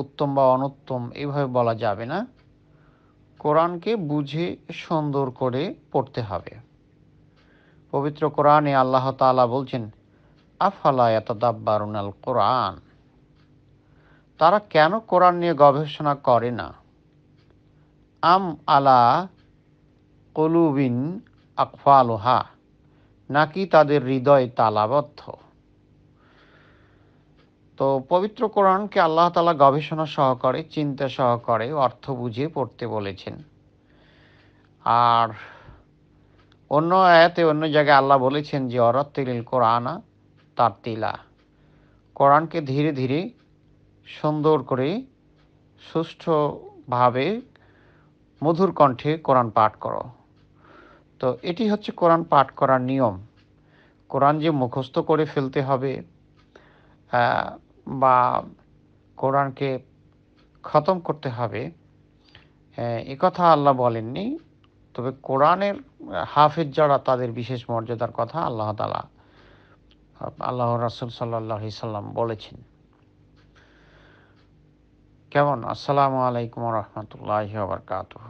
উত্তম বা অনুত্তম এভাবে বলা যাবে না কোরআনকে বুঝে সুন্দর করে পড়তে হবে পবিত্র কোরআনে আল্লাহ তালা বলছেন আফালা আল কোরআন তারা কেন কোরআন নিয়ে গবেষণা করে না আম আলা কলুবিন আকফালোহা নাকি তাদের হৃদয় তালাবদ্ধ তো পবিত্র কোরআনকে আল্লাহ তালা গবেষণা সহকারে চিন্তা সহকারে অর্থ বুঝিয়ে পড়তে বলেছেন আর অন্য আয়াতে অন্য জায়গায় আল্লাহ বলেছেন যে অরাত্তিল কোরআনা তার তিলা কোরআনকে ধীরে ধীরে সুন্দর করে সুষ্ঠুভাবে মধুর কণ্ঠে কোরআন পাঠ করো তো এটি হচ্ছে কোরআন পাঠ করার নিয়ম কোরআন যে মুখস্থ করে ফেলতে হবে বা কোরআনকে খতম করতে হবে হ্যাঁ, এ কথা আল্লাহ বলেননি তবে কোরআনের হাফেজ যারা তাদের বিশেষ মর্যাদার কথা আল্লাহ তালা আল্লাহ রাসুল সাল্লাহ সাল্লাম বলেছেন কেমন আসসালামু আলাইকুম রহমতুল্লাহ বারকাতুহ